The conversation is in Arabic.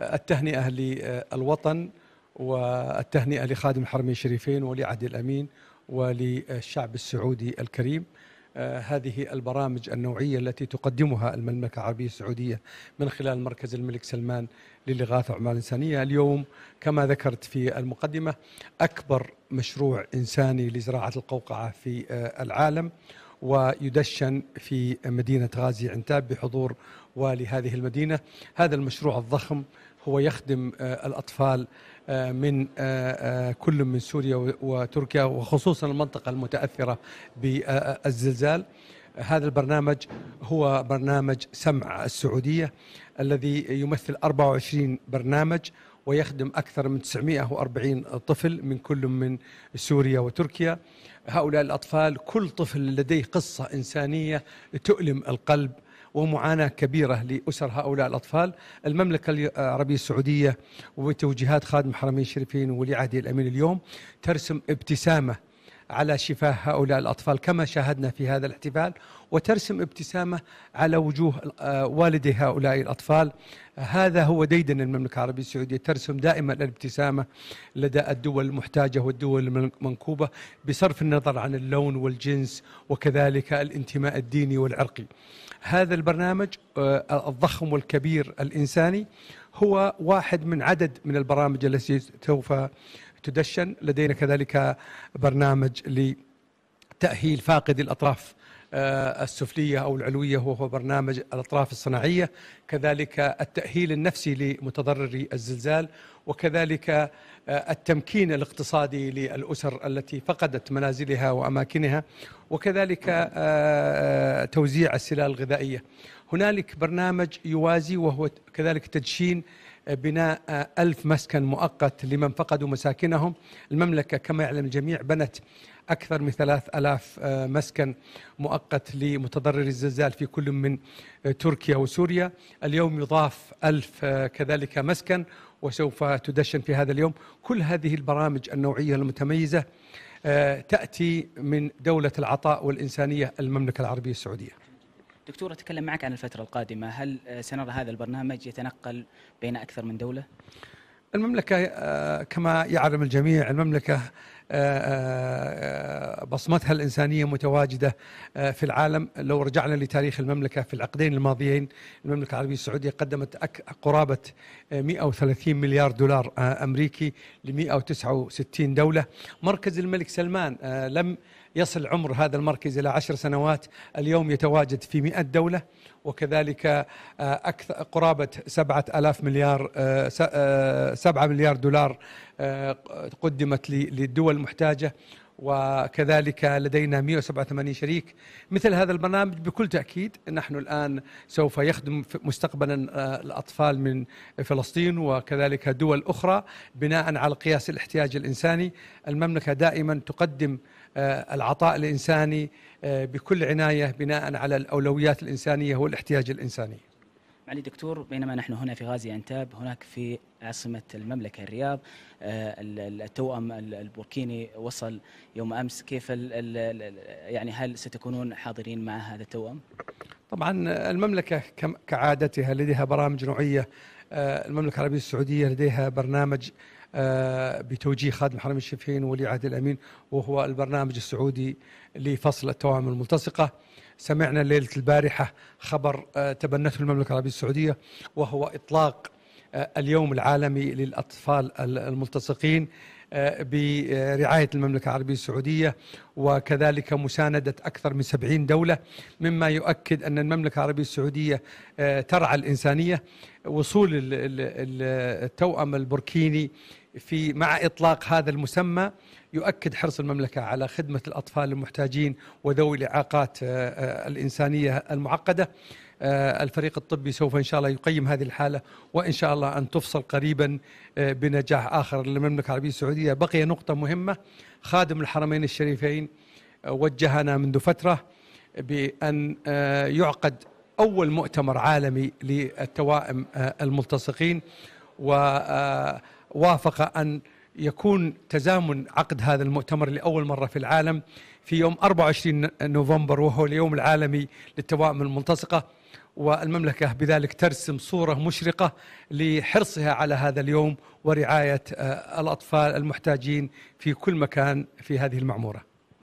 التهنئة للوطن والتهنئة لخادم الحرمين الشريفين ولعهد الأمين وللشعب السعودي الكريم آه، هذه البرامج النوعية التي تقدمها المملكة العربية السعودية من خلال مركز الملك سلمان للإغاثة والاعمال الإنسانية اليوم كما ذكرت في المقدمة أكبر مشروع إنساني لزراعة القوقعة في آه، العالم ويدشن في مدينة غازي عنتاب بحضور والي هذه المدينة هذا المشروع الضخم هو يخدم آه، الأطفال آه، من آه، كل من سوريا وتركيا وخصوصا المنطقة المتأثرة بالزلزال هذا البرنامج هو برنامج سمع السعودية الذي يمثل 24 برنامج ويخدم أكثر من 940 طفل من كل من سوريا وتركيا هؤلاء الأطفال كل طفل لديه قصة إنسانية تؤلم القلب ومعاناة كبيرة لأسر هؤلاء الأطفال المملكة العربية السعودية وبتوجيهات خادم الحرمين الشريفين ولي عهده الأمين اليوم ترسم ابتسامة على شفاه هؤلاء الأطفال كما شاهدنا في هذا الاحتفال وترسم ابتسامة على وجوه آه، والدي هؤلاء الأطفال هذا هو ديدن المملكة العربية السعودية ترسم دائما الابتسامة لدى الدول المحتاجة والدول المنكوبة بصرف النظر عن اللون والجنس وكذلك الانتماء الديني والعرقي هذا البرنامج آه، الضخم والكبير الإنساني هو واحد من عدد من البرامج التي سوف تدشن لدينا كذلك برنامج لتأهيل فاقد الأطراف آه، السفلية أو العلوية وهو برنامج الأطراف الصناعية كذلك التأهيل النفسي لمتضرري الزلزال وكذلك آه، التمكين الاقتصادي للأسر التي فقدت منازلها وأماكنها وكذلك آه، توزيع السلال الغذائية هنالك برنامج يوازي وهو كذلك تدشين بناء ألف مسكن مؤقت لمن فقدوا مساكنهم المملكة كما يعلم الجميع بنت أكثر من ثلاث ألاف آه، مسكن مؤقت لمتضرري الزلزال في كل من آه، تركيا وسوريا اليوم يضاف ألف آه، كذلك مسكن وسوف تدشن في هذا اليوم كل هذه البرامج النوعية المتميزة تأتي من دولة العطاء والإنسانية المملكة العربية السعودية دكتور أتكلم معك عن الفترة القادمة هل آه، سنرى هذا البرنامج يتنقل بين أكثر من دولة؟ المملكة آه، كما يعلم الجميع المملكة آه، آه، آه، بصمتها الإنسانية متواجدة في العالم لو رجعنا لتاريخ المملكة في العقدين الماضيين المملكة العربية السعودية قدمت قرابة 130 مليار دولار أمريكي ل 169 دولة مركز الملك سلمان لم يصل عمر هذا المركز إلى عشر سنوات اليوم يتواجد في مئة دولة وكذلك أكثر قرابة سبعة ألاف مليار سبعة مليار دولار آه، قدمت للدول المحتاجة وكذلك لدينا 187 شريك مثل هذا البرنامج بكل تأكيد نحن الآن سوف يخدم مستقبلا آه، الأطفال من فلسطين وكذلك دول أخرى بناء على قياس الاحتياج الإنساني المملكة دائما تقدم آه، العطاء الإنساني بكل عناية بناء على الأولويات الإنسانية والاحتياج الإنساني معالي دكتور بينما نحن هنا في غازي أنتاب هناك في عاصمة المملكة الرياض آه، التوأم البوركيني وصل يوم أمس كيف الـ الـ يعني هل ستكونون حاضرين مع هذا التوأم؟ طبعا المملكة كعادتها لديها برامج نوعية آه، المملكة العربية السعودية لديها برنامج آه، بتوجيه خادم الحرمين الشريفين وولي عهد الامين وهو البرنامج السعودي لفصل التوائم الملتصقه سمعنا ليله البارحه خبر آه، تبنته المملكه العربيه السعوديه وهو اطلاق آه، اليوم العالمي للأطفال الملتصقين آه، برعاية المملكة العربية السعودية وكذلك مساندة أكثر من 70 دولة مما يؤكد أن المملكة العربية السعودية آه، ترعى الإنسانية وصول التوأم البركيني في مع إطلاق هذا المسمى يؤكد حرص المملكة على خدمة الأطفال المحتاجين وذوي الإعاقات الإنسانية المعقدة آه، الفريق الطبي سوف إن شاء الله يقيم هذه الحالة وإن شاء الله أن تفصل قريبا آه، بنجاح آخر للمملكة العربية السعودية بقي نقطة مهمة خادم الحرمين الشريفين آه، وجهنا منذ فترة بأن يعقد أول مؤتمر عالمي للتوائم الملتصقين ووافق أن يكون تزامن عقد هذا المؤتمر لأول مرة في العالم في يوم 24 نوفمبر وهو اليوم العالمي للتوائم الملتصقة والمملكة بذلك ترسم صورة مشرقة لحرصها على هذا اليوم ورعاية آه، الأطفال المحتاجين في كل مكان في هذه المعمورة